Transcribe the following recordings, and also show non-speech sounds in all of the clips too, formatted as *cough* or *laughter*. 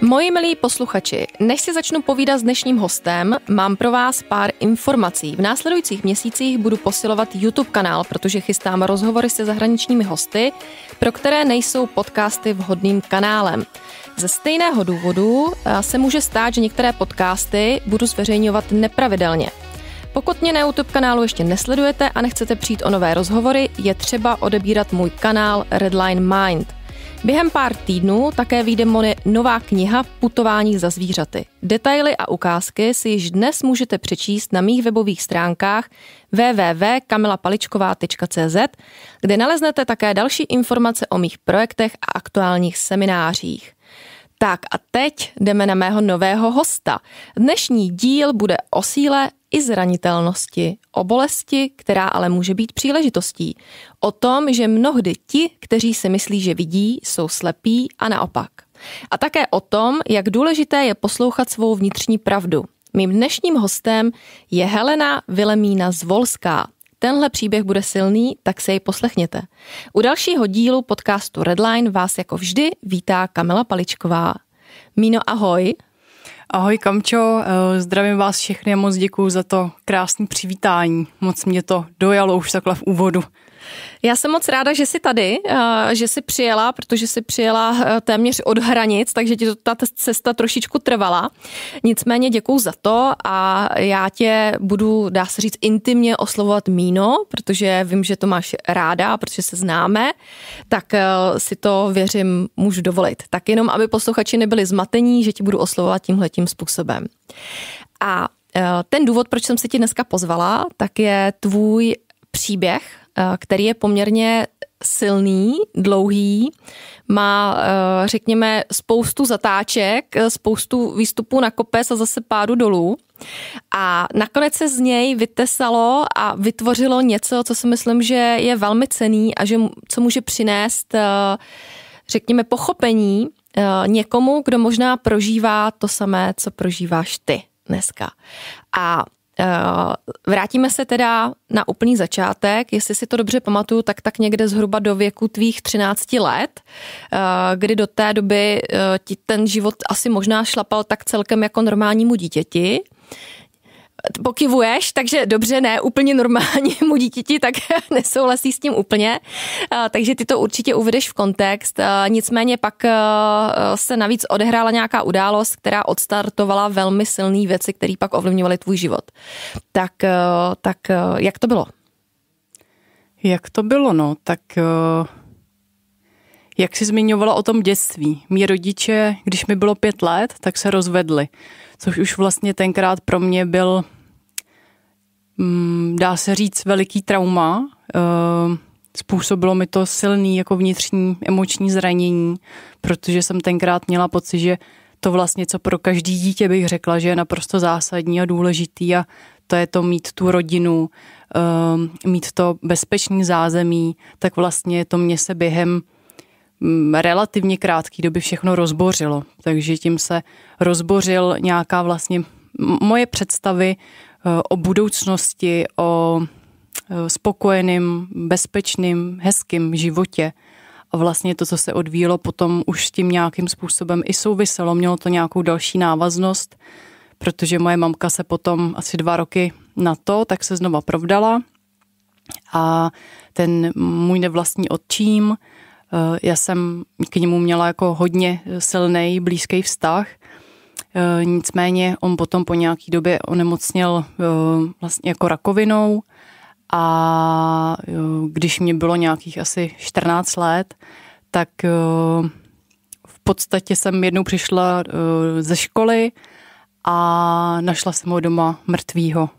Moji milí posluchači, než si začnu povídat s dnešním hostem, mám pro vás pár informací. V následujících měsících budu posilovat YouTube kanál, protože chystám rozhovory se zahraničními hosty, pro které nejsou podcasty vhodným kanálem. Ze stejného důvodu eh, se může stát, že některé podcasty budu zveřejňovat nepravidelně. Pokud mě na YouTube kanálu ještě nesledujete a nechcete přijít o nové rozhovory, je třeba odebírat můj kanál Redline Mind. Během pár týdnů také vyjde Mony nová kniha Putování za zvířaty. Detaily a ukázky si již dnes můžete přečíst na mých webových stránkách www.kamilapaličková.cz, kde naleznete také další informace o mých projektech a aktuálních seminářích. Tak a teď jdeme na mého nového hosta. Dnešní díl bude o síle i zranitelnosti, o bolesti, která ale může být příležitostí, o tom, že mnohdy ti, kteří se myslí, že vidí, jsou slepí a naopak. A také o tom, jak důležité je poslouchat svou vnitřní pravdu. Mým dnešním hostem je Helena Vilemína Zvolská. Tenhle příběh bude silný, tak se jej poslechněte. U dalšího dílu podcastu Redline vás jako vždy vítá Kamila Paličková. Míno, ahoj. Ahoj Kamčo, eh, zdravím vás všechny a moc děkuji za to krásné přivítání. Moc mě to dojalo už takhle v úvodu. Já jsem moc ráda, že jsi tady, eh, že jsi přijela, protože jsi přijela eh, téměř od hranic, takže ti ta cesta trošičku trvala. Nicméně děkuju za to a já tě budu, dá se říct, intimně oslovovat Míno, protože vím, že to máš ráda, protože se známe, tak si to, věřím, můžu dovolit. Tak jenom, aby posluchači nebyli zmatení, že ti budu oslovovat tímhle tím způsobem. A eh, ten důvod, proč jsem se ti dneska pozvala, tak je tvůj příběh, eh, který je poměrně silný, dlouhý, má, eh, řekněme, spoustu zatáček, spoustu výstupů na kopec a zase pádu dolů. A nakonec se z něj vytesalo a vytvořilo něco, co si myslím, že je velmi cený a že, co může přinést, řekněme, pochopení Eh, někomu, kdo možná prožívá to samé, co prožíváš ty dneska. A eh, Vrátíme se teda na úplný začátek. Jestli si to dobře pamatuju, tak tak někde zhruba do věku tvých 13 let, eh, kdy do té doby ti ten život asi možná šlapal tak celkem jako normálnímu dítěti pokivuješ, takže dobře, ne, úplně normálně *laughs* mu dítěti tak *laughs* nesouhlasí s tím úplně, eh, takže ty to určitě uvedeš v kontext. Eh, nicméně pak eh, se navíc odehrála nějaká událost, která odstartovala velmi silné věci, které pak ovlivňovaly tvůj život. Tak, tak jak to bylo? Jak to bylo, no, tak jak jsi zmiňovala o tom dětství. Mí rodiče, když mi bylo pět let, tak se rozvedli, což už vlastně tenkrát pro mě byl Mm, dá se říct, veliký trauma. Ehm, způsobilo mi to silný jako vnitřní emoční zranění, protože jsem tenkrát měla pocit, že to vlastně, co pro každý dítě bych řekla, že je naprosto zásadní a důležitý a to je to mít tu rodinu, ehm, mít to bezpečný zázemí, tak vlastně to mě se během mm, relativně krátké doby všechno rozbořilo. Takže tím se rozbořil nějaká vlastně moje představy o budoucnosti, o spokojeným, bezpečným, hezkým životě. A vlastně to, co se odvíjelo potom, už s tím nějakým způsobem i souviselo. Mělo to nějakou další návaznost, protože moje mamka se potom asi dva roky na to, tak se znova provdala. A ten můj nevlastní otčím, eh, já jsem k němu měla jako hodně silný blízký vztah – Eh, nicméně on potom po nějaký době onemocněl eh, vlastně jako rakovinou a eh, když mě bylo nějakých asi 14 let, tak v podstatě jsem jednou přišla ze školy a našla jsem ho doma mrtvýho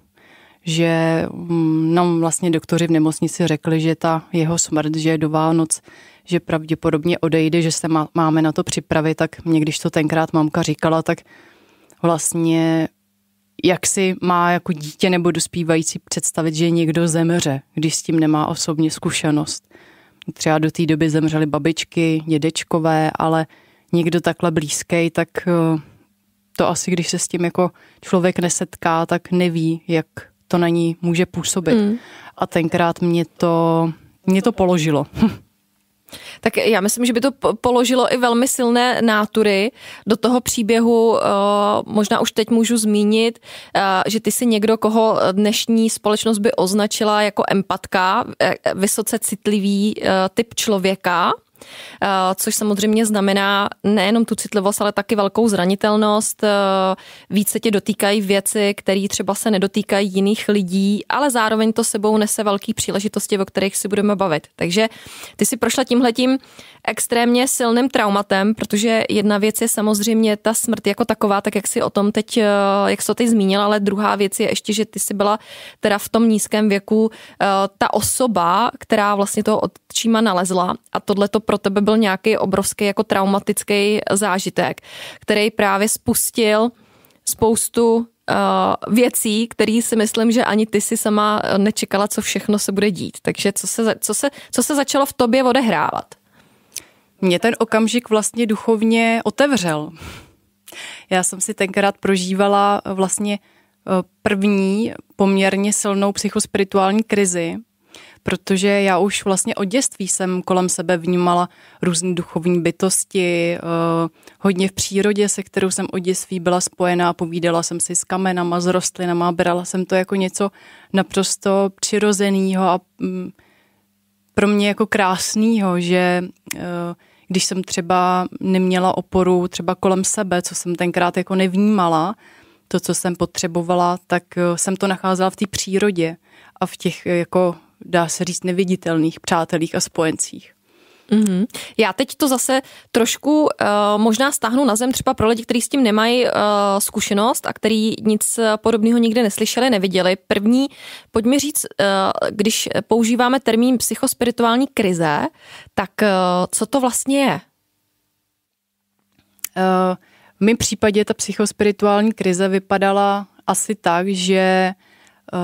že mm, nám vlastně doktoři v nemocnici řekli, že ta jeho smrt, že je do Vánoc, že pravděpodobně odejde, že se má, máme na to připravit, tak mě, když to tenkrát mamka říkala, tak vlastně jak si má jako dítě nebo dospívající představit, že někdo zemře, když s tím nemá osobně zkušenost. Třeba do té doby zemřely babičky, dědečkové, ale někdo takhle blízký, tak eh, to asi, když se s tím jako člověk nesetká, tak neví, jak to na ní může působit. Mm. A tenkrát mě to, mě to položilo. *laughs* Tak já myslím, že by to položilo i velmi silné nátury do toho příběhu. Eh, možná už teď můžu zmínit, eh, že ty si někdo, koho dnešní společnost by označila jako empatka, eh, vysoce citlivý typ člověka. Eh, což samozřejmě znamená nejenom tu citlivost, ale taky velkou zranitelnost. Eh, Více se tě dotýkají věci, které třeba se nedotýkají jiných lidí, ale zároveň to sebou nese velké příležitosti, o kterých si budeme bavit. Takže ty si prošla tímhletím extrémně silným traumatem, protože jedna věc je samozřejmě ta smrt jako taková, tak jak si o tom teď, eh, jak jsi to teď zmínila, ale druhá věc je ještě, že ty jsi byla teda v tom nízkém věku eh, ta osoba, která vlastně toho odčíma nalezla a tohle to pro tebe byl nějaký obrovský jako traumatický zážitek, který právě spustil spoustu eh, věcí, které si myslím, že ani ty si sama nečekala, co všechno se bude dít. Takže co se, co se, co se začalo v tobě odehrávat? mě ten okamžik vlastně duchovně otevřel. Já jsem si tenkrát prožívala eh, vlastně eh, první poměrně silnou psychospirituální krizi, protože já už vlastně od dětství jsem kolem sebe vnímala různé duchovní bytosti, eh, hodně v přírodě, se kterou jsem od dětství byla spojená, povídala jsem si s kamenama, s rostlinama, brala jsem to jako něco naprosto přirozeného a mm, pro mě jako krásného, že když jsem třeba neměla oporu třeba kolem sebe, co jsem tenkrát jako nevnímala, to, co jsem potřebovala, tak eh, jsem to nacházela v té přírodě a v těch, eh, jako dá se říct, neviditelných přátelích a spojencích. Mm-hmm. Já teď to zase trošku uh, možná stáhnu na zem třeba pro lidi, kteří s tím nemají uh, zkušenost a který nic eh, podobného nikdy neslyšeli, neviděli. První, pojďme říct, uh, když používáme termín psychospirituální krize, tak uh, co to vlastně je? Uh, v mém případě ta psychospirituální krize vypadala asi tak, že uh,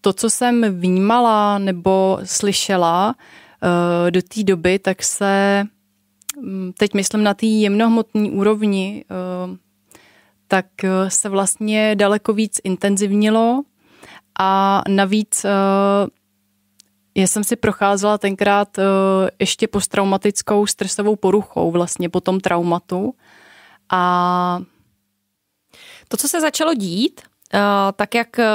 to, co jsem vnímala nebo slyšela, uh, Eh, do té doby, tak se, mm, teď myslím na té jemnohmotné úrovni, eh, tak eh, se vlastně daleko víc intenzivnilo a navíc já jsem si procházela tenkrát ještě posttraumatickou stresovou poruchou vlastně po tom traumatu a to, co se začalo dít, Eh, tak jak eh,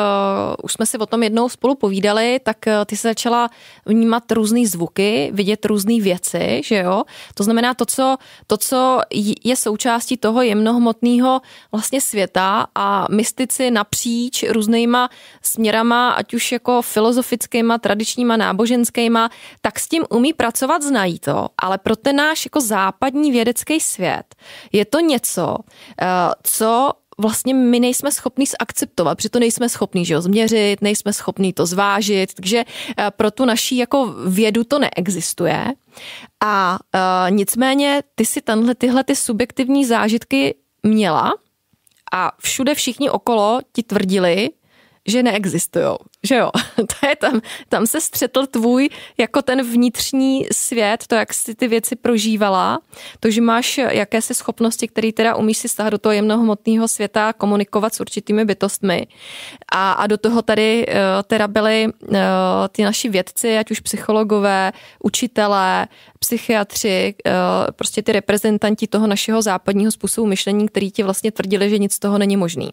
už jsme si o tom jednou spolu povídali, tak eh, ty se začala vnímat různé zvuky, vidět různé věci, že jo? To znamená to, co, to, co je součástí toho jemnohmotného vlastně světa a mystici napříč různýma směrama, ať už jako filozofickýma, tradičníma, náboženskýma, tak s tím umí pracovat, znají to, ale pro ten náš jako západní vědecký svět je to něco, co vlastně my nejsme schopní zakceptovat, protože to nejsme schopní že jo, změřit, nejsme schopní to zvážit, takže eh, pro tu naší jako vědu to neexistuje. A uh, nicméně ty si tenhle, tyhle ty subjektivní zážitky měla a všude všichni okolo ti tvrdili, že neexistují, že jo. *laughs* To je tam, tam se střetl tvůj jako ten vnitřní svět, to, jak jsi ty věci prožívala, to, že máš jakési schopnosti, které teda umíš si stáhat do toho jemnohmotného světa, komunikovat s určitými bytostmi. A, a do toho tady uh, teda byli uh, ty naši vědci, ať už psychologové, učitelé, psychiatři, uh, prostě ty reprezentanti toho našeho západního způsobu myšlení, který ti vlastně tvrdili, že nic z toho není možný.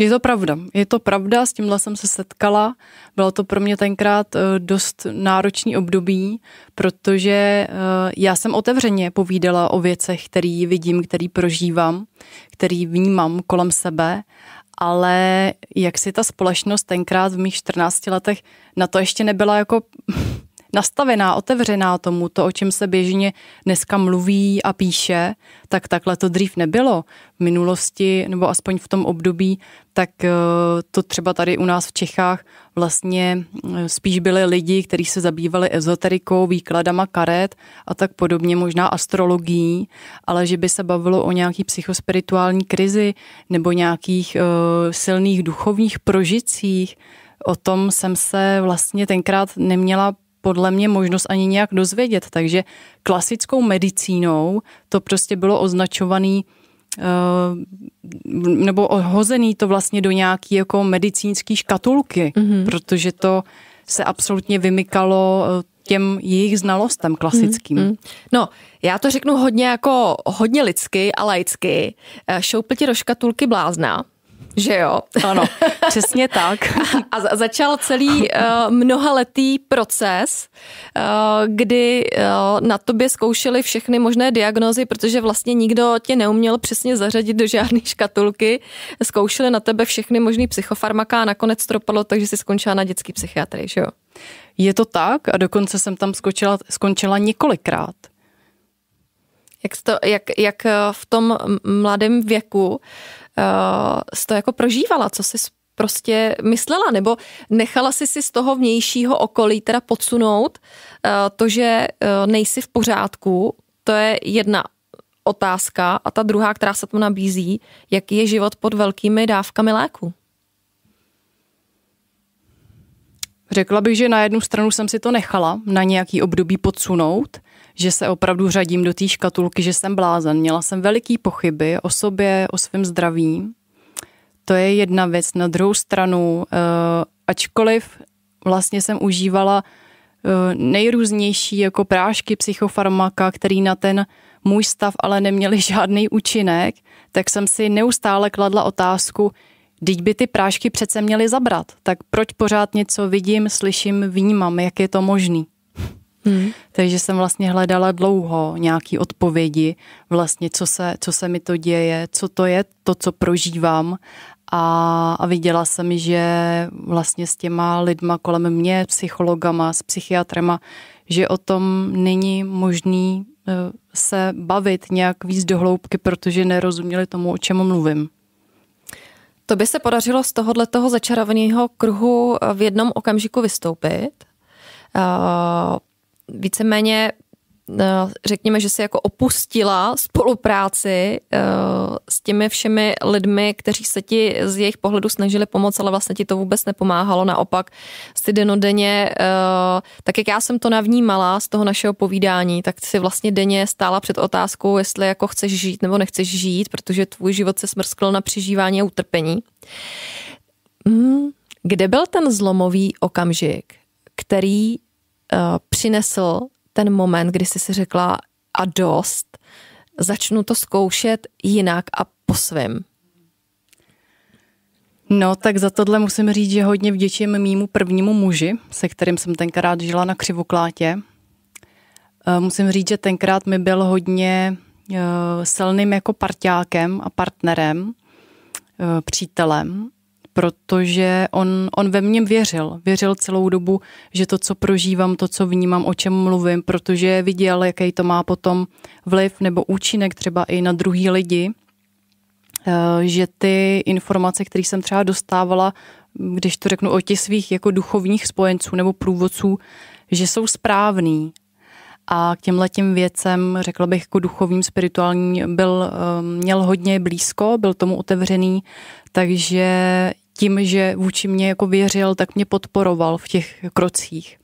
Je to pravda. Je to pravda, s tímhle jsem se setkala. Bylo to pro mě tenkrát eh, dost náročný období, protože eh, já jsem otevřeně povídala o věcech, který vidím, který prožívám, který vnímám kolem sebe, ale jak si ta společnost tenkrát v mých 14 letech na to ještě nebyla jako nastavená, otevřená tomu, to, o čem se běžně dneska mluví a píše, tak takhle to dřív nebylo. V minulosti, nebo aspoň v tom období, tak eh, to třeba tady u nás v Čechách vlastně eh, spíš byli lidi, kteří se zabývali ezoterikou, výkladama karet a tak podobně, možná astrologií, ale že by se bavilo o nějaký psychospirituální krizi nebo nějakých uh, silných duchovních prožicích, o tom jsem se vlastně tenkrát neměla podle mě možnost ani nějak dozvědět. Takže klasickou medicínou to prostě bylo označovaný eh, nebo hozený to vlastně do nějaký jako medicínský škatulky, mm-hmm. protože to se absolutně vymykalo eh, těm jejich znalostem klasickým. Mm, hmm No, já to řeknu hodně jako hodně lidsky a laicky. Eh, Šoupl ti do škatulky blázna, že jo? Ano, *laughs* přesně tak. A začal celý uh, mnohaletý proces, uh, kdy uh, na tobě zkoušeli všechny možné diagnózy, protože vlastně nikdo tě neuměl přesně zařadit do žádné škatulky. Zkoušeli na tebe všechny možné psychofarmaka a nakonec to takže jsi skončila na dětský psychiatrii, že jo? Je to tak a dokonce jsem tam skočila, skončila několikrát. Jak, to, jak, jak v tom mladém věku uh, uh, to jako prožívala, co jsi prostě myslela, nebo nechala jsi si z toho vnějšího okolí teda podsunout uh, to, že uh, nejsi v pořádku, to je jedna otázka a ta druhá, která se tomu nabízí, jaký je život pod velkými dávkami léku? Řekla bych, že na jednu stranu jsem si to nechala na nějaký období podsunout, že se opravdu řadím do té škatulky, že jsem blázen. Měla jsem veliký pochyby o sobě, o svém zdraví. To je jedna věc. Na druhou stranu, eh, ačkoliv vlastně jsem užívala eh, nejrůznější jako prášky psychofarmaka, který na ten můj stav ale neměli *laughs* žádný účinek, tak jsem si neustále kladla otázku, když by ty prášky přece měly zabrat, tak proč pořád něco vidím, slyším, vnímám, jak je to možný? Hmm. Takže jsem vlastně hledala dlouho nějaký odpovědi, vlastně co se, co se mi to děje, co to je to, co prožívám a, a viděla jsem, že vlastně s těma lidma kolem mě, psychologama, s psychiatrema, že o tom není možný eh, se bavit nějak víc dohloubky, protože nerozuměli tomu, o čem mluvím. To by se podařilo z tohohle toho začarovaného kruhu v jednom okamžiku vystoupit. Eh, víceméně eh, řekněme, že si jako opustila spolupráci eh, s těmi všemi lidmi, kteří se ti z jejich pohledu snažili pomoct, ale vlastně ti to vůbec nepomáhalo. Naopak si denodenně, eh, tak jak já jsem to navnímala z toho našeho povídání, tak si vlastně denně stála před otázkou, jestli jako chceš žít nebo nechceš žít, protože tvůj život se smrskl na přežívání a utrpení. Hmm, kde byl ten zlomový okamžik, který Eh, přinesl ten moment, kdy jsi si řekla a dost, začnu to zkoušet jinak a po svém? No, tak za tohle musím říct, že hodně vděčím mýmu prvnímu muži, se kterým jsem tenkrát žila na Křivoklátě. Eh, musím říct, že tenkrát mi byl hodně eh, silným jako partiákem a partnerem, přítelem protože on, on ve mně věřil. Věřil celou dobu, že to, co prožívám, to, co vnímám, o čem mluvím, protože viděl, jaký to má potom vliv nebo účinek třeba i na druhý lidi, eh, že ty informace, které jsem třeba dostávala, když to řeknu o těch svých jako duchovních spojenců nebo průvodců, že jsou správný. A k těmhle těm věcem, řekla bych, jako duchovním, spirituálním byl, eh, měl hodně blízko, byl tomu otevřený, takže tím, že vůči mě jako věřil, tak mě podporoval v těch krocích.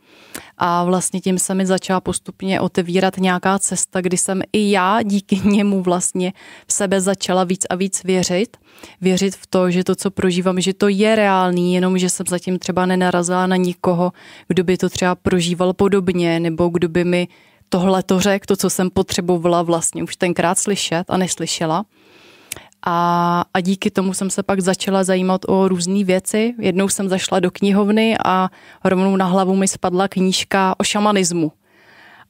A vlastně tím se mi začala postupně otevírat nějaká cesta, kdy jsem i já díky *laughs* němu vlastně v sebe začala víc a víc věřit. Věřit v to, že to, co prožívám, že to je reálný, jenom že jsem zatím třeba nenarazila na nikoho, kdo by to třeba prožíval podobně, nebo kdo by mi tohle to řekl, to, co jsem potřebovala vlastně už tenkrát slyšet a neslyšela. A, a díky tomu jsem se pak začala zajímat o různé věci. Jednou jsem zašla do knihovny a rovnou na hlavu mi spadla knížka o šamanismu.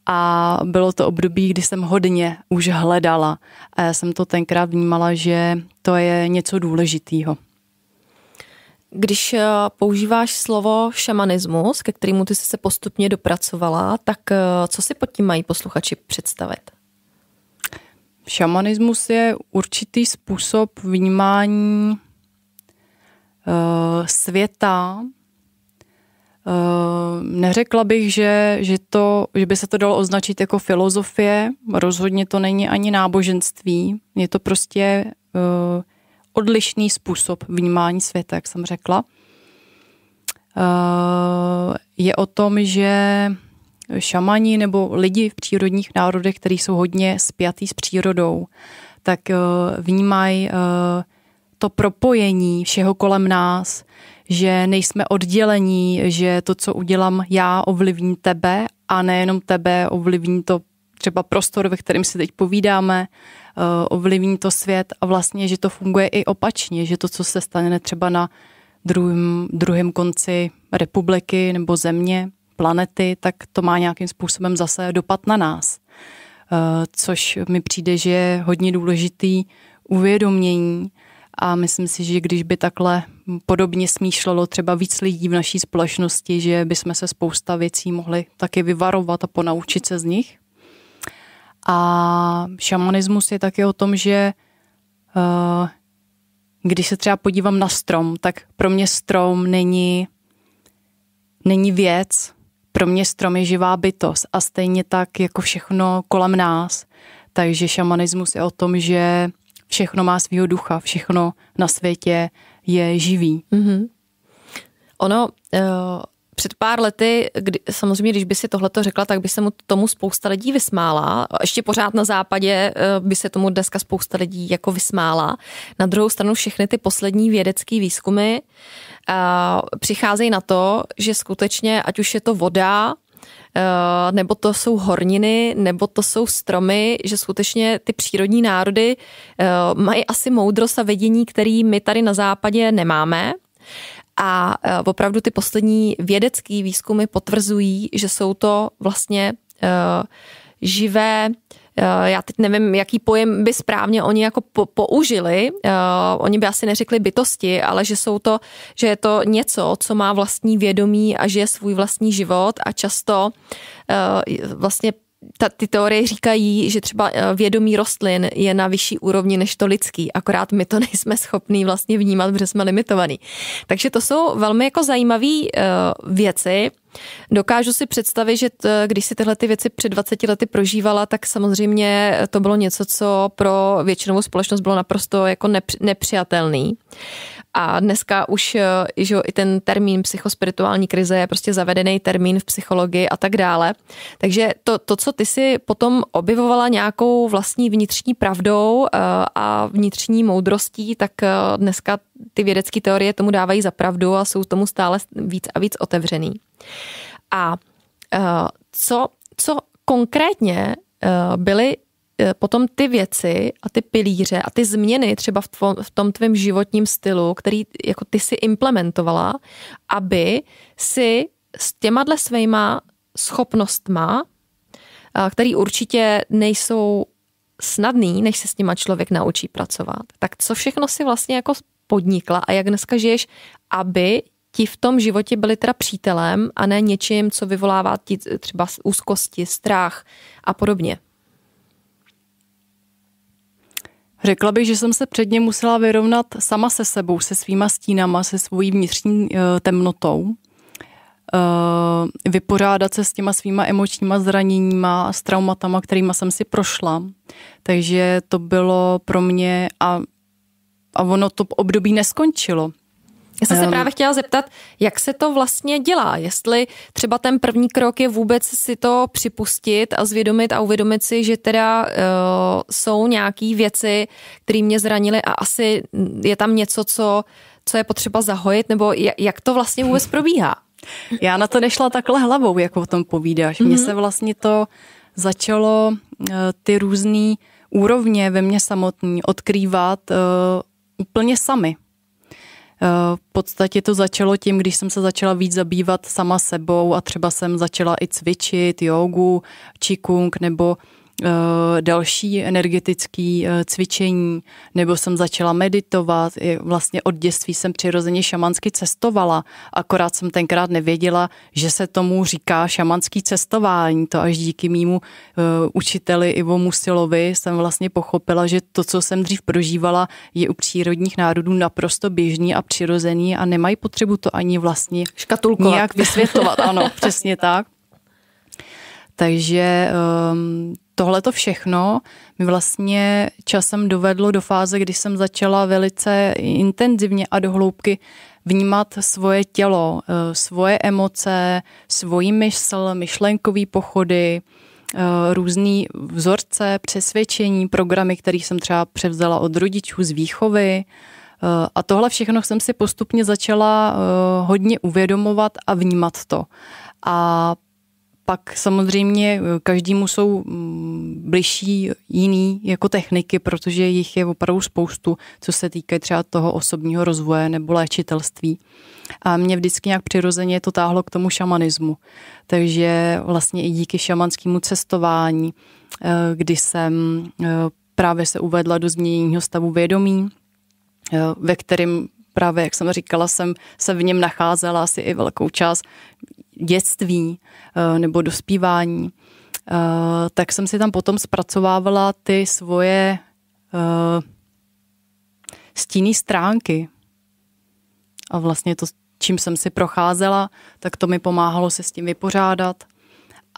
A bylo to období, kdy jsem hodně už hledala. A já jsem to tenkrát vnímala, že to je něco důležitého. Když eh, používáš slovo šamanismus, ke kterému ty jsi se postupně dopracovala, tak eh, co si pod tím mají posluchači představit? šamanismus je určitý způsob vnímání uh, světa. Uh, neřekla bych, že, že, to, že by se to dalo označit jako filozofie, rozhodně to není ani náboženství, je to prostě uh, odlišný způsob vnímání světa, jak jsem řekla. Uh, je o tom, že šamani nebo lidi v přírodních národech, kteří jsou hodně spjatý s přírodou, tak eh, vnímají eh, to propojení všeho kolem nás, že nejsme oddělení, že to, co udělám já, ovlivní tebe a nejenom tebe, ovlivní to třeba prostor, ve kterém si teď povídáme, eh, ovlivní to svět a vlastně, že to funguje i opačně, že to, co se stane třeba na druhém, druhém konci republiky nebo země, planety, tak to má nějakým způsobem zase dopad na nás. Eh, což mi přijde, že je hodně důležitý uvědomění a myslím si, že když by takhle podobně smýšlelo třeba víc lidí v naší společnosti, že bychom se spousta věcí mohli taky vyvarovat a ponaučit se z nich. A šamanismus je taky o tom, že eh, když se třeba podívám na strom, tak pro mě strom není, není věc, pro mě strom je živá bytost a stejně tak jako všechno kolem nás. Takže šamanismus je o tom, že všechno má svýho ducha, všechno na světě je živý. Mm-hmm. Ono, uh před pár lety, kdy, samozřejmě, když by si tohle řekla, tak by se mu tomu spousta lidí vysmála. Ještě pořád na západě eh, by se tomu dneska spousta lidí jako vysmála. Na druhou stranu všechny ty poslední vědecké výzkumy uh, přicházejí na to, že skutečně, ať už je to voda, eh, nebo to jsou horniny, nebo to jsou stromy, že skutečně ty přírodní národy mají asi moudrost a vědění, který my tady na západě nemáme. A e, opravdu ty poslední vědecké výzkumy potvrzují, že jsou to vlastně e, živé e, já teď nevím, jaký pojem by správně oni jako po, použili, uh, oni by asi neřekli bytosti, ale že jsou to, že je to něco, co má vlastní vědomí a že je svůj vlastní život a často uh, vlastně ta, ty teorie říkají, že třeba eh, vědomí rostlin je na vyšší úrovni než to lidský, akorát my to *laughs* nejsme schopní vlastně vnímat, protože jsme limitovaný. Takže to jsou velmi jako zajímavé uh, eh, věci. Dokážu si představit, že t, když si tyhle ty věci před 20 lety prožívala, tak samozřejmě to bylo něco, co pro většinovou společnost bylo naprosto jako nepři, nepřijatelné. Uh, a dneska už eh, že i ten termín psychospirituální krize je prostě zavedený termín v psychologii a tak dále. Takže to, to co ty si potom objevovala nějakou vlastní vnitřní pravdou eh, a vnitřní moudrostí, tak eh, dneska ty vědecké teorie tomu dávají za pravdu a jsou tomu stále víc a víc otevřený. A co, co konkrétně byly Eh, potom ty věci a ty pilíře a ty změny třeba v, tvo, v tom tvém životním stylu, který jako ty si implementovala, aby si s těma dle svýma schopnostma, eh, který určitě nejsou snadný, než se s nima člověk naučí pracovat. Tak co všechno si vlastně jako podnikla a jak dneska žiješ, aby ti v tom životě byli teda přítelem a ne něčím, co vyvolává ti třeba úzkosti, strach a podobně? Řekla bych, že jsem se předně musela vyrovnat sama se sebou, se svýma stínama, se svojí vnitřní eh, temnotou. Eh, vypořádat se s těma svýma emočníma zraněníma, s traumatama, kterýma jsem si prošla. Takže to bylo pro mě a, a ono to období neskončilo. Já jsem se právě chtěla zeptat, jak se to vlastně dělá, jestli třeba ten první krok je vůbec si to připustit a zvědomit a uvědomit si, že teda uh, jsou nějaké věci, které mě zranily a asi je tam něco, co, co je potřeba zahojit, nebo jak to vlastně vůbec *laughs* probíhá? Já na to nešla takhle hlavou, jak o tom povídáš. Mně mm-hmm. se vlastně to začalo uh, ty různé úrovně ve mně samotný odkrývat uh, úplně sami. Eh, v podstatě to začalo tím, když jsem se začala víc zabývat sama sebou a třeba jsem začala i cvičit jogu, čikung nebo Eh, další energetické eh, cvičení, nebo jsem začala meditovat. Vlastně od dětství jsem přirozeně šamansky cestovala, akorát jsem tenkrát nevěděla, že se tomu říká šamanský cestování. To až díky mýmu eh, učiteli Ivo Musilovi jsem vlastně pochopila, že to, co jsem dřív prožívala, je u přírodních národů naprosto běžný a přirozený a nemají potřebu to ani vlastně škatulkovat. nějak vysvětlovat. Ano, přesně tak. Takže um, tohle to všechno mi vlastně časem dovedlo do fáze, kdy jsem začala velice intenzivně a dohloubky vnímat svoje tělo, eh, svoje emoce, svoji mysl, myšlenkové pochody, eh, různé vzorce, přesvědčení, programy, které jsem třeba převzala od rodičů z výchovy. Eh, a tohle všechno jsem si postupně začala hodně uvědomovat a vnímat to. A pak samozřejmě eh, každému jsou mm, bližší jiný jako techniky, protože jich je opravdu spoustu, co se týká třeba toho osobního rozvoje nebo léčitelství. A mě vždycky nějak přirozeně to táhlo k tomu šamanismu. Takže vlastně i díky šamanskému cestování, eh, kdy jsem eh, právě se uvedla do změněního stavu vědomí, ve kterém právě, jak jsem říkala, jsem se v něm nacházela asi i velkou část dětství eh, nebo dospívání, eh, tak jsem si tam potom zpracovávala ty svoje eh, stíny stránky. A vlastně to, čím jsem si procházela, tak to mi pomáhalo se s tím vypořádat.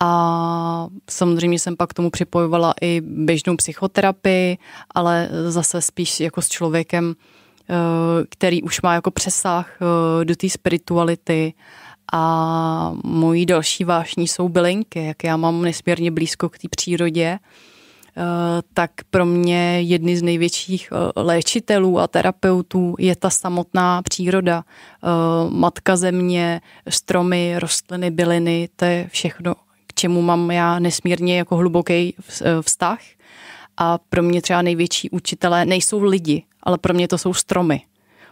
A samozřejmě jsem pak tomu připojovala i běžnou psychoterapii, ale zase spíš jako s člověkem, který už má jako přesah do té spirituality a mojí další vášní jsou bylinky. Jak já mám nesmírně blízko k té přírodě, eh, tak pro mě jedny z největších eh, léčitelů a terapeutů je ta samotná příroda. Eh, matka země, stromy, rostliny, byliny, to je všechno, k čemu mám já nesmírně jako hluboký vztah. A pro mě třeba největší učitelé nejsou lidi, ale pro mě to jsou stromy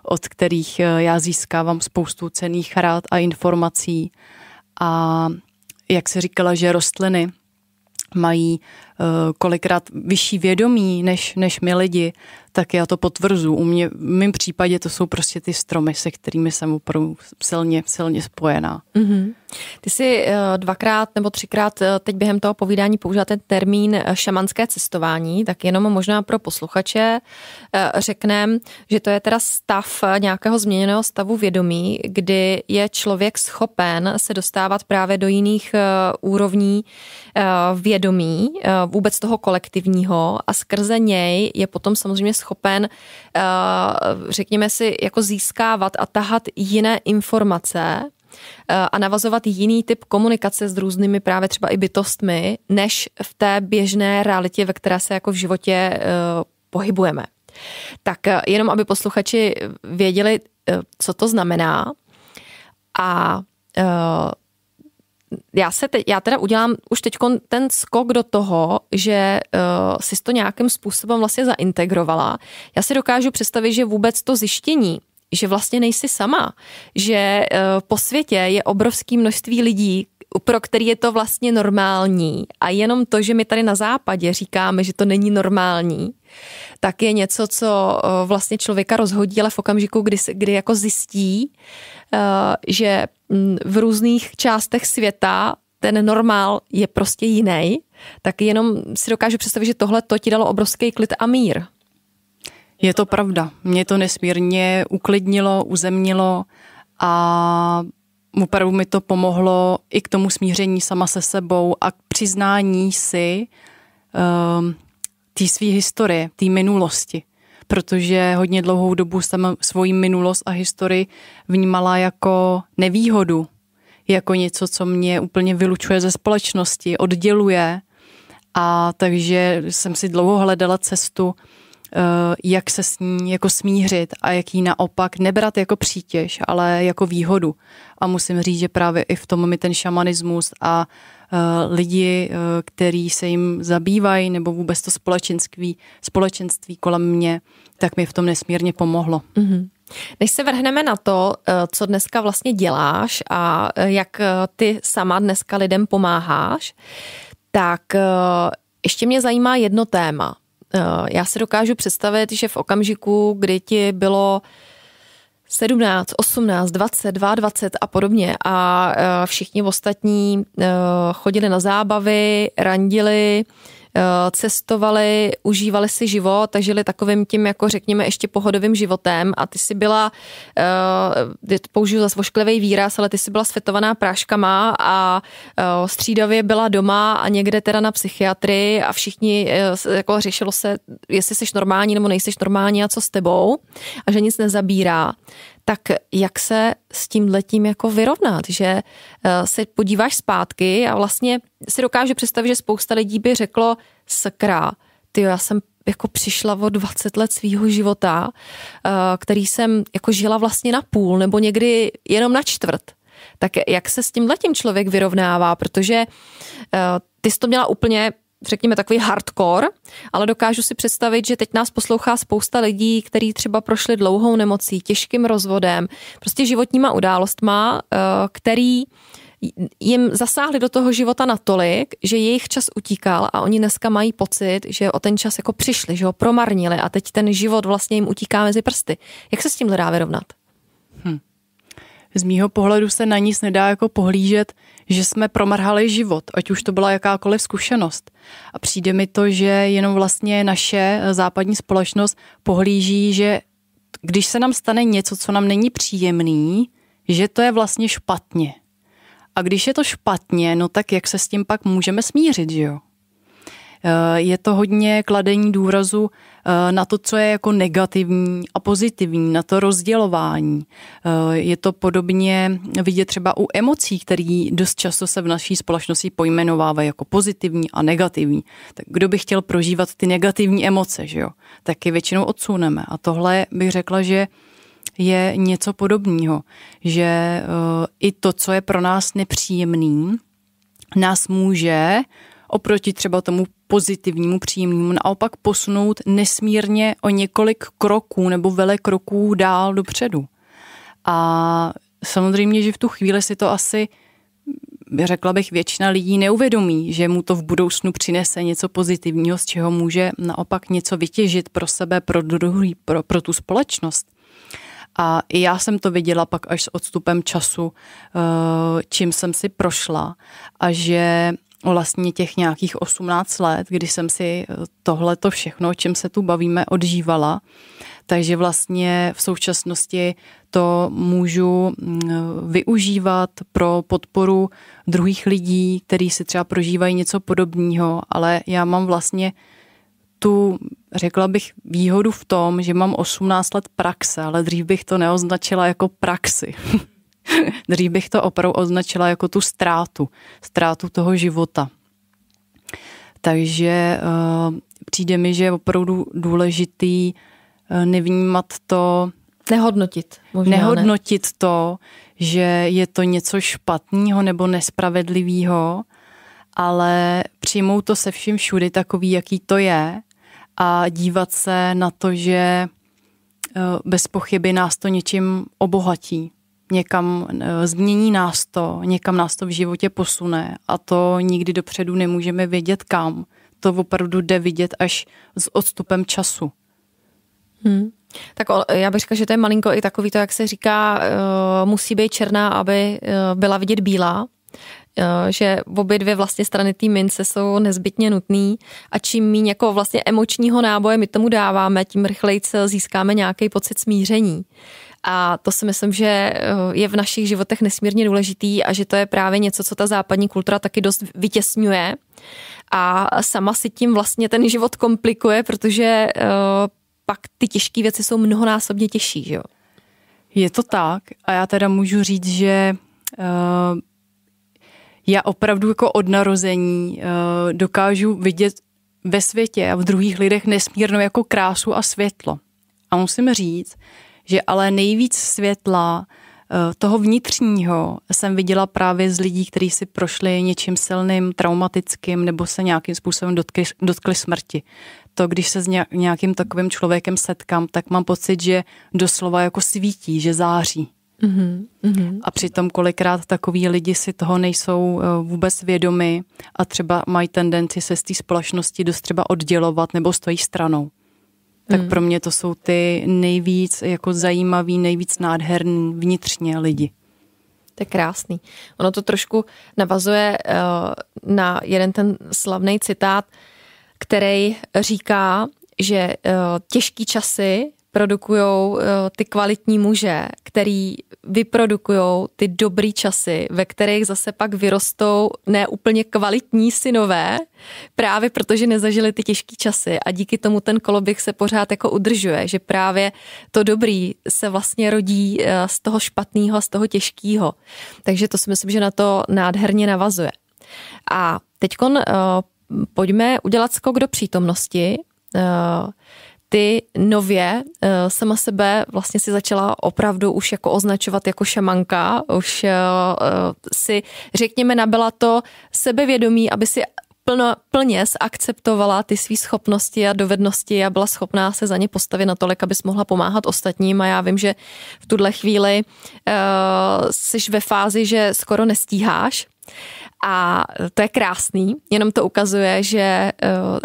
od kterých eh, já získávám spoustu cených rád a informací. A jak se říkala, že rostliny mají Eh, kolikrát vyšší vědomí než, než my lidi, tak já to potvrzu. U mě, v mém případě to jsou prostě ty stromy, se kterými jsem opravdu silně, silně spojená. Mm-hmm. Ty jsi eh, dvakrát nebo třikrát eh, teď během toho povídání použila ten termín šamanské cestování, tak jenom možná pro posluchače řekneme, že to je teda stav nějakého změněného stavu vědomí, kdy je člověk schopen se dostávat právě do jiných úrovní vědomí, vůbec toho kolektivního a skrze něj je potom samozřejmě schopen, eh, řekněme si, jako získávat a tahat jiné informace eh, a navazovat jiný typ komunikace s různými právě třeba i bytostmi, než v té běžné realitě, ve které se jako v životě eh, pohybujeme. Tak jenom, aby posluchači věděli, co to znamená a já se teď, já teda udělám už teď ten skok do toho, že uh, eh, si to nějakým způsobem vlastně zaintegrovala. Já si dokážu představit, že vůbec to zjištění, že vlastně nejsi sama, že uh, po světě je obrovské množství lidí, pro který je to vlastně normální. A jenom to, že my tady na západě říkáme, že to není normální, tak je něco, co eh, vlastně člověka rozhodí, ale v okamžiku, kdy, kdy jako zjistí, eh, že mm, v různých částech světa ten normál je prostě jiný, tak jenom si dokážu představit, že tohle to ti dalo obrovský klid a mír. Je to pravda. Mě to nesmírně uklidnilo, uzemnilo a opravdu mi to pomohlo i k tomu smíření sama se sebou a k přiznání si, ehm, té své historie, té minulosti. Protože hodně dlouhou dobu jsem svoji minulost a historii vnímala jako nevýhodu, jako něco, co mě úplně vylučuje ze společnosti, odděluje. A takže jsem si dlouho hledala cestu, eh, jak se s ní jako smířit a jak ji naopak nebrat jako přítěž, ale jako výhodu. A musím říct, že právě i v tom mi ten šamanismus a Eh, lidi, eh, který se jim zabývají, nebo vůbec to společenství, společenství kolem mě, tak mi v tom nesmírně pomohlo. Mm-hmm. Než se vrhneme na to, eh, co dneska vlastně děláš a jak ty sama dneska lidem pomáháš, tak ještě mě zajímá jedno téma. Já si dokážu představit, že v okamžiku, kdy ti bylo 17, 18, 20, 22 a podobně a eh, všichni ostatní eh, chodili na zábavy, randili, Eh, cestovali, užívali si život a žili takovým tím, jako řekněme, ještě pohodovým životem a ty jsi byla, eh, použiju zase vošklivý výraz, ale ty jsi byla světovaná práškama a eh, střídavě byla doma a někde teda na psychiatrii a všichni jako řešilo se, jestli jsi normální nebo nejsi normální a co s tebou a že nic nezabírá tak jak se s tím letím jako vyrovnat, že eh, se podíváš zpátky a vlastně si dokážu představit, že spousta lidí by řeklo sakra, ty já jsem jako přišla o 20 let svého života, eh, který jsem jako žila vlastně na půl nebo někdy jenom na čtvrt. Tak jak se s tím letím člověk vyrovnává, protože eh, ty jsi to měla úplně řekněme, takový hardcore, ale dokážu si představit, že teď nás poslouchá spousta lidí, kteří třeba prošli dlouhou nemocí, těžkým rozvodem, prostě životníma událostma, eh, který jim zasáhli do toho života natolik, že jejich čas utíkal a oni dneska mají pocit, že o ten čas jako přišli, že ho promarnili a teď ten život vlastně jim utíká mezi prsty. Jak se s tím dá vyrovnat? Hm z mýho pohledu se na nic nedá jako pohlížet, že jsme promrhali život, ať už to byla jakákoliv zkušenost. A přijde mi to, že jenom vlastně naše eh, západní společnost pohlíží, že když se nám stane něco, co nám není příjemný, že to je vlastně špatně. A když je to špatně, no tak jak se s tím pak můžeme smířit, že jo? Eh, je to hodně kladení důrazu eh, na to, co je jako negativní a pozitivní, na to rozdělování. Eh, je to podobně vidět třeba u emocí, které dost často se v naší společnosti pojmenovávají jako pozitivní a negativní. Tak kdo by chtěl prožívat ty negativní emoce, že jo? Tak je většinou odsuneme. A tohle bych řekla, že je něco podobného, že i to, co je pro nás nepříjemný, nás může oproti třeba tomu pozitivnímu, příjemnému, naopak posunout nesmírně o několik kroků nebo vele kroků dál dopředu. A samozřejmě, že v tu chvíli si to asi řekla bych, většina lidí neuvědomí, že mu to v budoucnu přinese něco pozitivního, z čeho může naopak něco vytěžit pro sebe, pro druhý, pro, pro tu společnost. A i já jsem to viděla pak až s odstupem času, eh, čím jsem si prošla a že vlastně těch nějakých 18 let, kdy jsem si eh, tohle to všechno, o čem se tu bavíme, odžívala. Takže vlastně v současnosti to můžu mm, využívat pro podporu druhých lidí, kteří si třeba prožívají něco podobného, ale já mám vlastně tu, řekla bych, výhodu v tom, že mám 18 let praxe, ale dřív bych to neoznačila jako praxi. *laughs* *laughs* Dřív bych to opravdu označila jako tu ztrátu, ztrátu toho života. Takže eh, přijde mi, že je opravdu důležitý eh, nevnímat to, Nehodnotit. Možná nehodnotit ne. to, že je to něco špatného nebo nespravedlivého, ale přijmout to se vším všudy takový, jaký to je a dívat se na to, že eh, bez pochyby nás to něčím obohatí někam e, změní nás to, někam nás to v životě posune a to nikdy dopředu nemůžeme vědět kam. To opravdu jde vidět až s odstupem času. Hmm. Tak já bych řekla, že to je malinko i takový to, jak se říká, e, musí být černá, aby e, byla vidět bílá že obě dvě vlastně strany té mince jsou nezbytně nutný a čím méně jako vlastně emočního náboje my tomu dáváme, tím rychleji získáme nějaký pocit smíření. A to si myslím, že eh, je v našich životech nesmírně důležitý a že to je právě něco, co ta západní kultura taky dost vytěsňuje a sama si tím vlastně ten život komplikuje, protože eh, pak ty těžké věci jsou mnohonásobně těžší, že jo? Je to tak a já teda můžu říct, že uh, já opravdu jako od narození uh, dokážu vidět ve světě a v druhých lidech nesmírnou jako krásu a světlo. A musím říct, že ale nejvíc světla eh, toho vnitřního jsem viděla právě z lidí, kteří si prošli něčím silným, traumatickým nebo se nějakým způsobem dotkli, dotkli smrti. To, když se s nějakým takovým člověkem setkám, tak mám pocit, že doslova jako svítí, že září. Mm-hmm. mm-hmm. A přitom kolikrát takový lidi si toho nejsou eh, vůbec vědomi a třeba mají tendenci se z té společnosti dost třeba oddělovat nebo stojí stranou tak hmm. pro mě to jsou ty nejvíc jako zajímavý, nejvíc nádherný vnitřně lidi. To je krásný. Ono to trošku navazuje uh, na jeden ten slavný citát, který říká, že uh, těžký časy produkují eh, ty kvalitní muže, který vyprodukují ty dobrý časy, ve kterých zase pak vyrostou neúplně kvalitní synové, právě protože nezažili ty těžké časy a díky tomu ten koloběh se pořád jako udržuje, že právě to dobrý se vlastně rodí eh, z toho špatného, z toho těžkého. Takže to si myslím, že na to nádherně navazuje. A teďkon uh, pojďme udělat skok do přítomnosti. Uh, ty nově eh, sama sebe vlastně si začala opravdu už jako označovat jako šamanka, už eh, eh, si, řekněme, nabyla to sebevědomí, aby si plno, plně akceptovala ty své schopnosti a dovednosti a byla schopná se za ně postavit natolik, abys mohla pomáhat ostatním a já vím, že v tuhle chvíli uh, jsi ve fázi, že skoro nestíháš, a to je krásný, jenom to ukazuje, že eh,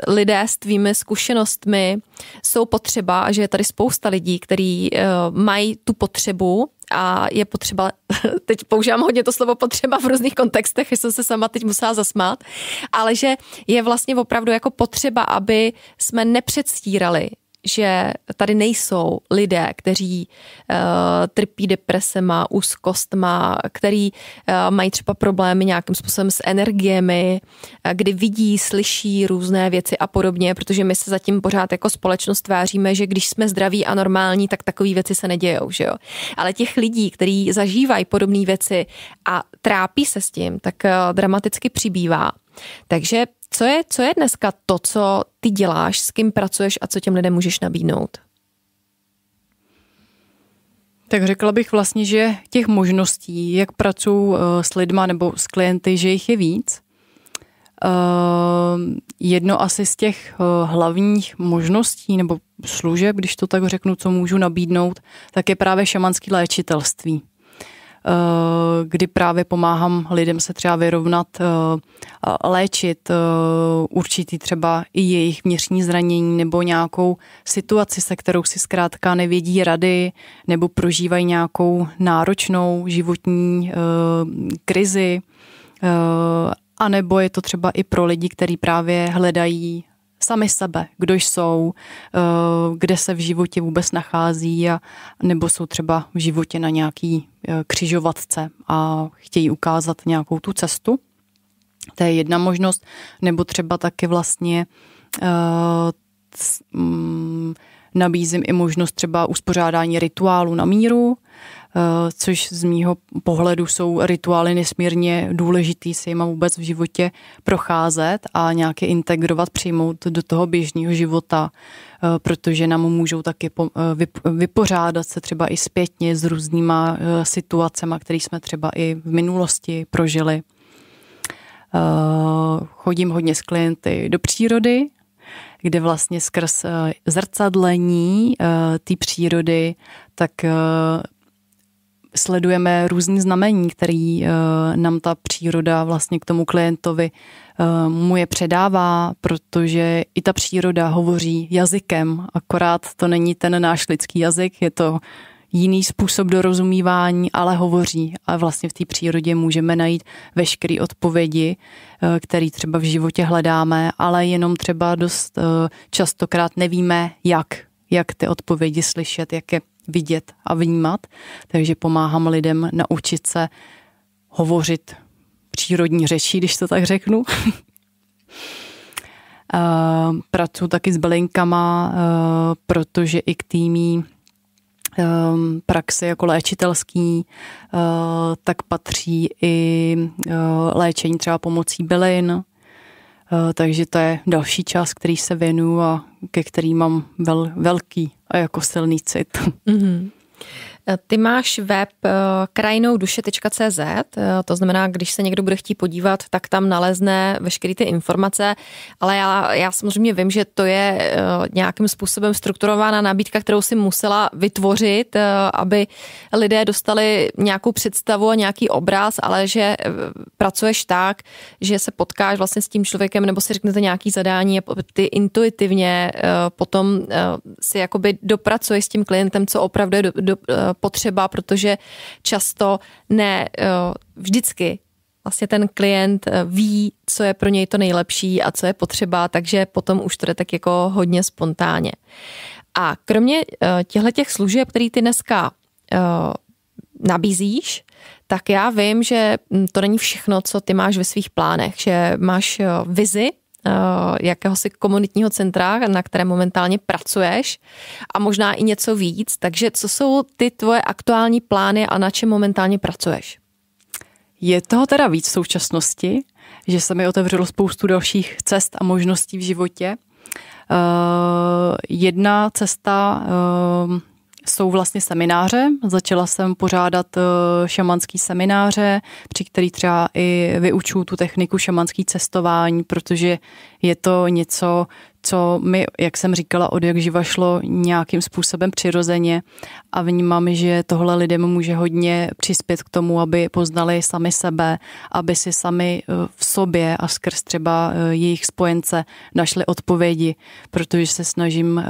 lidé s tvými zkušenostmi jsou potřeba a že je tady spousta lidí, kteří eh, mají tu potřebu a je potřeba, *laughs* teď používám hodně to slovo potřeba v různých kontextech, že jsem se sama teď musela zasmát, ale že je vlastně opravdu jako potřeba, aby jsme nepředstírali, že tady nejsou lidé, kteří uh, trpí depresema, úzkostma, který uh, mají třeba problémy nějakým způsobem s energiemi, uh, kdy vidí, slyší různé věci a podobně, protože my se zatím pořád jako společnost tváříme, že když jsme zdraví a normální, tak takové věci se nedějou, že jo. Ale těch lidí, kteří zažívají podobné věci a trápí se s tím, tak uh, dramaticky přibývá. Takže co je, co je dneska to, co ty děláš, s kým pracuješ a co těm lidem můžeš nabídnout? Tak řekla bych vlastně, že těch možností, jak pracuji eh, s lidma nebo s klienty, že jich je víc. Eh, jedno asi z těch eh, hlavních možností nebo služeb, když to tak řeknu, co můžu nabídnout, tak je právě šamanské léčitelství. Eh, kdy právě pomáhám lidem se třeba vyrovnat, eh, léčit eh, určitý třeba i jejich vnitřní zranění nebo nějakou situaci, se kterou si zkrátka nevědí rady nebo prožívají nějakou náročnou životní krizi. A nebo je to třeba i pro lidi, kteří právě hledají sami sebe, kdo jsou, eh, kde se v životě vůbec nachází, a, nebo jsou třeba v životě na nějaký eh, křižovatce a chtějí ukázat nějakou tu cestu. To je jedna možnost, nebo třeba taky vlastně eh, mm, nabízím i možnost třeba uspořádání rituálu na míru, Eh, což z mýho pohledu jsou rituály nesmírně důležitý se jima vůbec v životě procházet a nějaké integrovat, přijmout do toho běžného života, eh, protože nám můžou taky eh, vypořádat se třeba i zpětně s různýma situacemi, které jsme třeba i v minulosti prožili. Chodím hodně s klienty do přírody, kde vlastně skrz zrcadlení té přírody, tak sledujeme různý znamení, který eh, nám ta příroda vlastně k tomu klientovi eh, mu je předává, protože i ta příroda hovoří jazykem, akorát to není ten náš lidský jazyk, je to jiný způsob dorozumívání, ale hovoří. A vlastně v té přírodě můžeme najít veškeré odpovědi, eh, které třeba v životě hledáme, ale jenom třeba dost častokrát nevíme, jak jak ty odpovědi slyšet, jak je vidět a vnímat, takže pomáhám lidem naučit se hovořit přírodní řeší, když to tak řeknu. *laughs* Eh, pracuji taky s bylinkama, eh, protože i k týmí eh, praxe jako léčitelský, tak patří i léčení třeba pomocí bylin, takže to je další čas, který se věnuju a ke který mám vel, velký jako silný cit. Mm-hmm. Eh, ty máš web eh, krajinouduše.cz, eh, to znamená, když se někdo bude chtít podívat, tak tam nalezne veškeré ty informace, ale já, já samozřejmě vím, že to je nějakým způsobem strukturována nabídka, kterou si musela vytvořit, aby lidé dostali nějakou představu a nějaký obraz, ale že pracuješ tak, že se potkáš vlastně s tím člověkem nebo si řeknete nějaký zadání a ty intuitivně potom si jakoby dopracuješ s tím klientem, co opravdu je do, do, potřeba, protože často ne eh, vždycky vlastně ten klient eh, ví, co je pro něj to nejlepší a co je potřeba, takže potom už to jde tak jako hodně spontánně. A kromě eh, těchto těch služeb, které ty dneska nabízíš, tak já vím, že hm, to není všechno, co ty máš ve svých plánech, že máš vizi Eh, jakéhosi komunitního centra, na které momentálně pracuješ a možná i něco víc. Takže co jsou ty tvoje aktuální plány a na čem momentálně pracuješ? Je toho teda víc v současnosti, že se mi otevřelo spoustu dalších cest a možností v životě. Uh, jedna cesta uh, jsou vlastně semináře. Začala jsem pořádat eh, šamanský semináře, při který třeba i vyučuju tu techniku šamanský cestování, protože je to něco, co mi, jak jsem říkala, od jak živa šlo nějakým způsobem přirozeně a vnímám, že tohle lidem může hodně přispět k tomu, aby poznali sami sebe, aby si sami eh, v sobě a skrz třeba eh, jejich spojence našli odpovědi, protože se snažím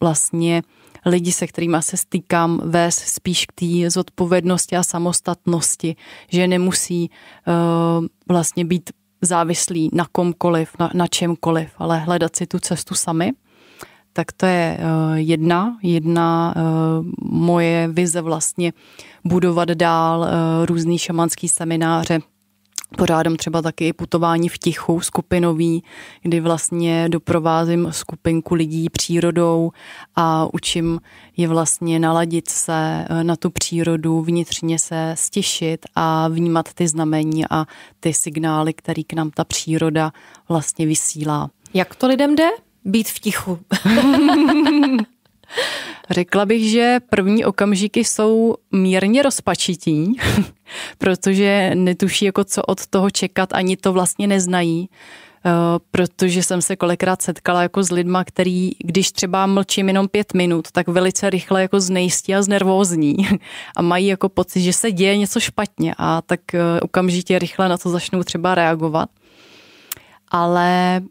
vlastně lidi, se kterými se stýkám, vést spíš k té zodpovědnosti a samostatnosti, že nemusí uh, vlastně být závislí na komkoliv, na, na čemkoliv, ale hledat si tu cestu sami. Tak to je uh, jedna, jedna uh, moje vize vlastně budovat dál uh, různý šamanský semináře, Pořádám třeba taky putování v tichu skupinový, kdy vlastně doprovázím skupinku lidí přírodou a učím je vlastně naladit se eh, na tu přírodu, vnitřně se stěšit a vnímat ty znamení a ty signály, který k nám ta příroda vlastně vysílá. Jak to lidem jde? Být v tichu. *laughs* Řekla bych, že první okamžiky jsou mírně rozpačití, *laughs* protože netuší, jako co od toho čekat, ani to vlastně neznají. Eh, protože jsem se kolikrát setkala jako s lidma, který, když třeba mlčím jenom pět minut, tak velice rychle jako znejistí a znervózní *laughs* a mají jako pocit, že se děje něco špatně a tak eh, okamžitě rychle na to začnou třeba reagovat. Ale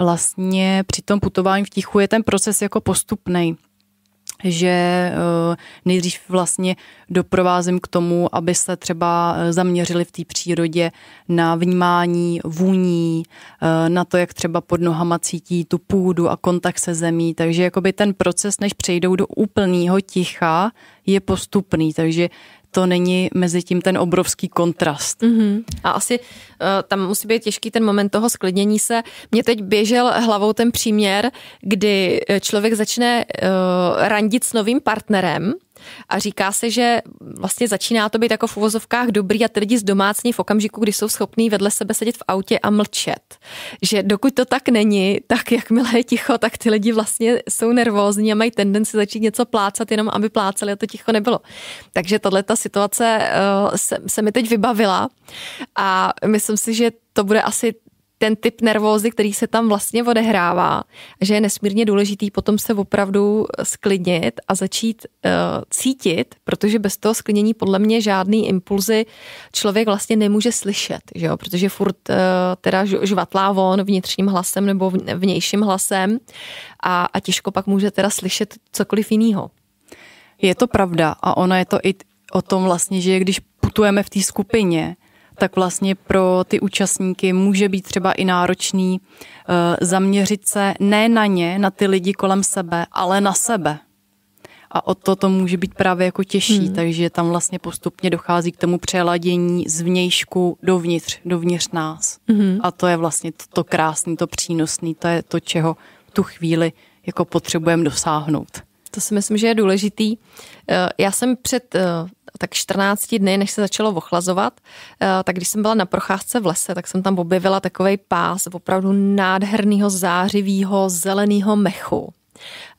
vlastně při tom putování v tichu je ten proces jako postupný že eh, nejdřív vlastně doprovázím k tomu, aby se třeba zaměřili v té přírodě na vnímání vůní, eh, na to, jak třeba pod nohama cítí tu půdu a kontakt se zemí. Takže jakoby ten proces, než přejdou do úplného ticha, je postupný. Takže to není mezi tím ten obrovský kontrast. Mm-hmm. A asi uh, tam musí být těžký ten moment toho sklidnění se. Mně teď běžel hlavou ten příměr, kdy eh, člověk začne uh, randit s novým partnerem a říká se, že vlastně začíná to být jako v uvozovkách dobrý a ty lidi z domácní v okamžiku, kdy jsou schopní vedle sebe sedět v autě a mlčet. Že dokud to tak není, tak jakmile je ticho, tak ty lidi vlastně jsou nervózní a mají tendenci začít něco plácat, jenom aby plácali a to ticho nebylo. Takže tahle ta situace eh, se, se mi teď vybavila a myslím si, že to bude asi ten typ nervózy, který se tam vlastně odehrává, že je nesmírně důležitý potom se opravdu sklidnit a začít uh, cítit, protože bez toho sklidnění podle mě žádný impulzy člověk vlastně nemůže slyšet, že jo? protože furt uh, teda žvatlá von vnitřním hlasem nebo vnějším hlasem a, a těžko pak může teda slyšet cokoliv jiného. Je to pravda a ona je to i o tom vlastně, že když putujeme v té skupině, tak vlastně pro ty účastníky může být třeba i náročný eh, zaměřit se ne na ně, na ty lidi kolem sebe, ale na sebe. A o to to může být právě jako těžší, hmm. takže tam vlastně postupně dochází k tomu přeladění z vnějšku dovnitř, dovnitř nás. Hmm. A to je vlastně to, to krásný, to přínosný, to je to, čeho tu chvíli jako potřebujeme dosáhnout. To si myslím, že je důležitý. Eh, já jsem před eh, tak 14 dny, než se začalo ochlazovat, eh, tak když jsem byla na procházce v lese, tak jsem tam objevila takový pás opravdu nádherného zářivého zeleného mechu.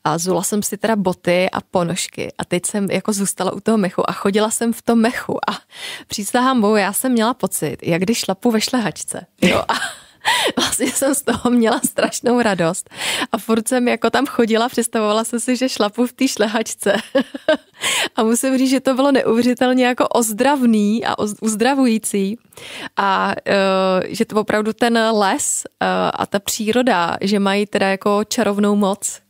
A zula jsem si teda boty a ponožky a teď jsem jako zůstala u toho mechu a chodila jsem v tom mechu a přísahám bohu, já jsem měla pocit, jak když šlapu ve šlehačce. Jo, a *laughs* vlastně jsem z toho měla strašnou radost. A furt jsem jako tam chodila, představovala jsem si, že šlapu v té šlehačce. *laughs* a musím říct, že to bylo neuvěřitelně jako ozdravný a uzdravující. A e, že to opravdu ten les e, a ta příroda, že mají teda jako čarovnou moc,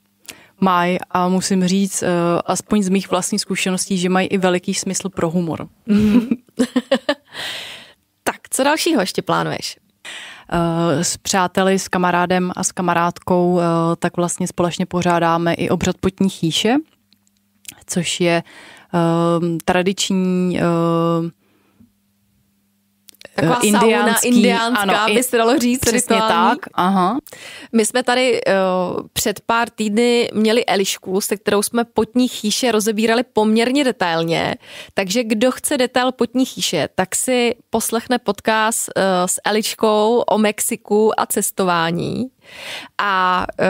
mají a musím říct, e, aspoň z mých vlastních zkušeností, že mají i veliký smysl pro humor. Mhm. *laughs* tak, co dalšího ještě plánuješ? Eh, s přáteli, s kamarádem a s kamarádkou, eh, tak vlastně společně pořádáme i obřad potní chýše, což je eh, tradiční Taková eh, indiánský, sauna indiánská, ano, by se dalo říct. Přesně rituální. tak, aha. My jsme tady uh, před pár týdny měli Elišku, se kterou jsme potní chýše rozebírali poměrně detailně, takže kdo chce detail potní chýše, tak si poslechne podcast uh, s Eliškou o Mexiku a cestování. A, eh,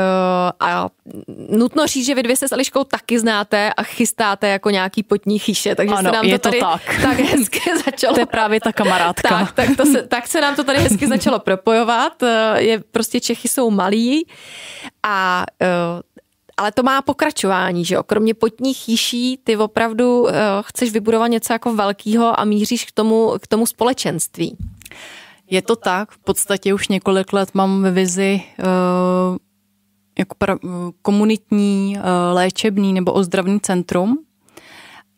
a nutno říct, že vy dvě se s Eliškou taky znáte a chystáte jako nějaký potní chyše, takže ano, se nám to tady to tak. tak hezky *laughs* začalo. To je právě ta kamarádka. Tak, tak, to se, tak se nám to tady hezky začalo *laughs* propojovat. Eh, je, prostě Čechy jsou malí a eh, ale to má pokračování, že jo? Kromě potních jiší, ty opravdu uh, chceš vybudovat něco jako velkého a míříš k tomu, k tomu společenství. Je to tak, v podstatě už několik let mám ve vizi eh, jako pra, eh, komunitní eh, léčebný nebo ozdravný centrum.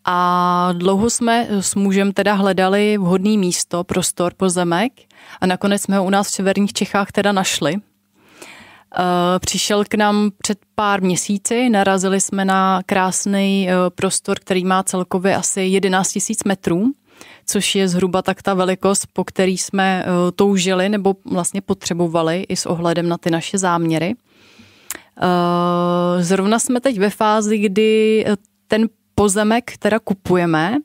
A dlouho jsme s mužem teda hledali vhodný místo, prostor, pozemek a nakonec jsme ho u nás v severních Čechách teda našli. Přišel k nám před pár měsíci, narazili jsme na krásný prostor, který má celkově asi 11 000 metrů což je zhruba tak ta velikost, po který jsme eh, toužili nebo vlastně potřebovali i s ohledem na ty naše záměry. Eh, zrovna jsme teď ve fázi, kdy eh, ten pozemek teda kupujeme,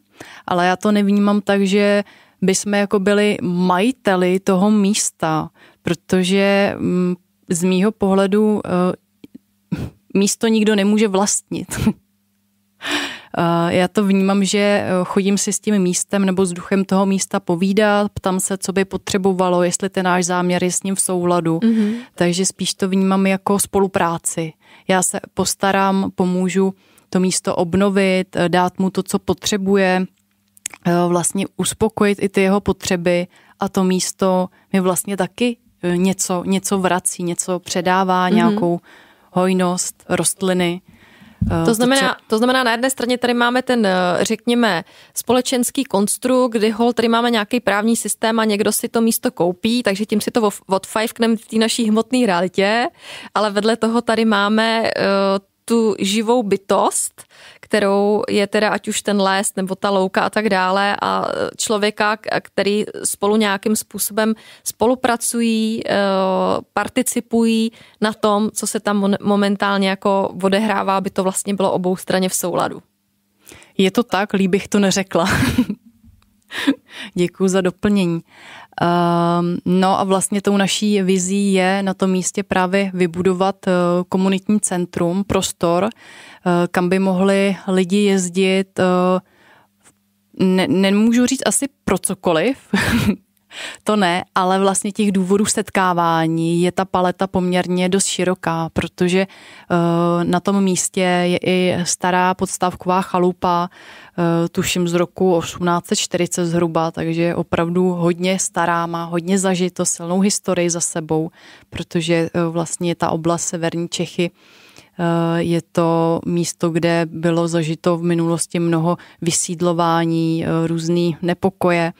ale já to nevnímám tak, že by jsme jako byli majiteli toho místa, protože mm, z mýho pohledu místo nikdo nemůže vlastnit. *laughs* Eh, já to vnímám, že eh, chodím si s tím místem nebo s duchem toho místa povídat, ptám se, co by potřebovalo, jestli ten náš záměr je s ním v souladu. Mm-hmm. Takže spíš to vnímám jako spolupráci. Já se postarám, pomůžu to místo obnovit, eh, dát mu to, co potřebuje, vlastně uspokojit i ty jeho potřeby a to místo mi vlastně taky něco, něco vrací, něco předává, mm-hmm. nějakou hojnost, rostliny. Eh, to znamená, to znamená, na jedné straně tady máme ten, eh, řekněme, společenský konstru, kdy hol tady máme nějaký právní systém a někdo si to místo koupí, takže tím si to five v té naší hmotné realitě, ale vedle toho tady máme uh, tu živou bytost, kterou je teda ať už ten les nebo ta louka a tak dále a člověka, který spolu nějakým způsobem spolupracují, eh, participují na tom, co se tam momentálně jako odehrává, aby to vlastně bylo obou straně v souladu. Je to tak, líbych to neřekla. *laughs* *laughs* Děkuji za doplnění. Ehm, no a vlastně tou naší vizí je na tom místě právě vybudovat eh, komunitní centrum, prostor, eh, kam by mohli lidi jezdit eh, ne, nemůžu říct asi pro cokoliv, *laughs* To ne, ale vlastně těch důvodů setkávání je ta paleta poměrně dost široká, protože eh, na tom místě je i stará podstavková chalupa, eh, tuším z roku 1840 zhruba, takže je opravdu hodně stará, má hodně zažito, silnou historii za sebou, protože eh, vlastně ta oblast severní Čechy je to místo, kde bylo zažito v minulosti mnoho vysídlování, různý nepokoje.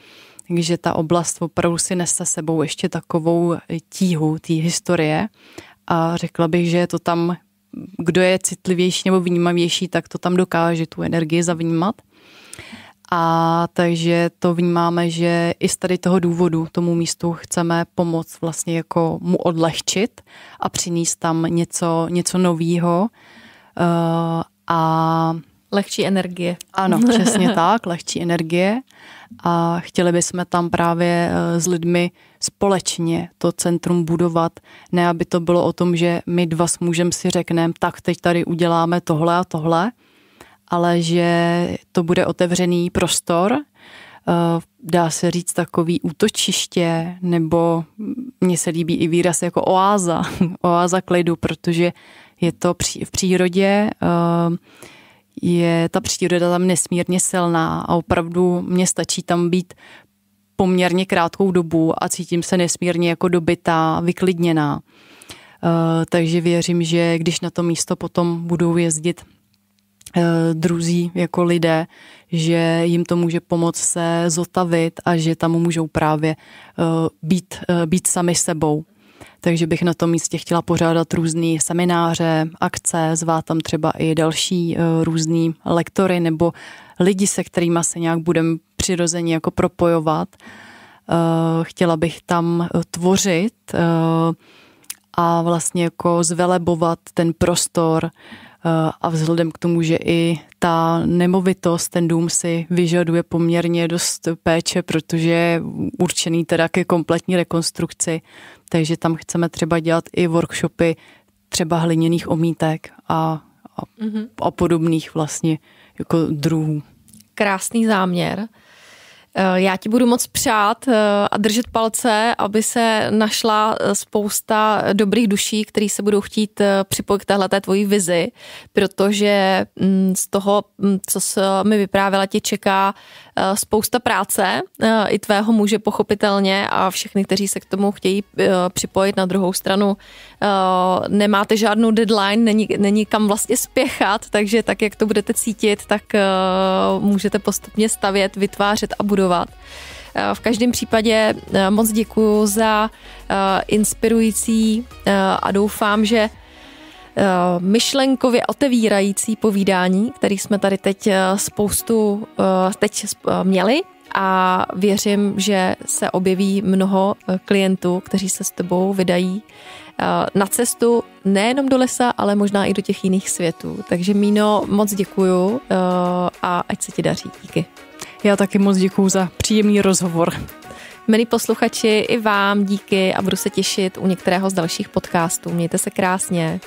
Takže ta oblast opravdu si nese sebou ještě takovou tíhu té historie a řekla bych, že je to tam, kdo je citlivější nebo vnímavější, tak to tam dokáže tu energii zavnímat. A takže to vnímáme, že i z tady toho důvodu tomu místu chceme pomoct vlastně jako mu odlehčit a přinést tam něco, něco novýho. Uh, a Lehčí energie. Ano, *laughs* přesně tak, lehčí energie. A chtěli bychom tam právě eh, s lidmi společně to centrum budovat. Ne, aby to bylo o tom, že my dva s mužem si řekneme, tak teď tady uděláme tohle a tohle, ale že to bude otevřený prostor, eh, dá se říct takový útočiště, nebo mně se líbí i výraz jako oáza, *laughs* oáza klidu, protože je to v přírodě, eh, je ta příroda tam nesmírně silná a opravdu mě stačí tam být poměrně krátkou dobu a cítím se nesmírně jako dobytá, vyklidněná. Eh, takže věřím, že když na to místo potom budou jezdit eh, druzí jako lidé, že jim to může pomoct se zotavit a že tam můžou právě eh, být, být sami sebou takže bych na tom místě chtěla pořádat různé semináře, akce, zvát tam třeba i další eh, různý lektory nebo lidi, se kterými se nějak budeme přirozeně jako propojovat. Eh, chtěla bych tam eh, tvořit a vlastně jako zvelebovat ten prostor, Eh, a vzhledem k tomu, že i ta nemovitost, ten dům si vyžaduje poměrně dost péče, protože je určený teda ke kompletní rekonstrukci, takže tam chceme třeba dělat i workshopy třeba hliněných omítek a, a, mm-hmm. a podobných vlastně jako druhů. Krásný záměr. Eh, já ti budu moc přát eh, a držet palce, aby se našla eh, spousta dobrých duší, který se budou chtít připojit k téhleté tvojí vizi, protože mm, z toho, mm, co se mi vyprávěla, tě čeká spousta práce, i tvého muže pochopitelně a všechny, kteří se k tomu chtějí připojit na druhou stranu. Nemáte žádnou deadline, není, není kam vlastně spěchat, takže tak, jak to budete cítit, tak můžete postupně stavět, vytvářet a budou studovat. Eh, v každém případě eh, moc děkuji za eh, inspirující a doufám, že myšlenkově otevírající povídání, který jsme tady teď spoustu teď měli a věřím, že se objeví mnoho klientů, kteří se s tebou vydají na cestu nejenom do lesa, ale možná i do těch jiných světů. Takže Míno, moc děkuju a ať se ti daří. Díky. Já taky moc děkuji za příjemný rozhovor. Milí posluchači, i vám díky a budu se těšit u některého z dalších podcastů. Mějte se krásně.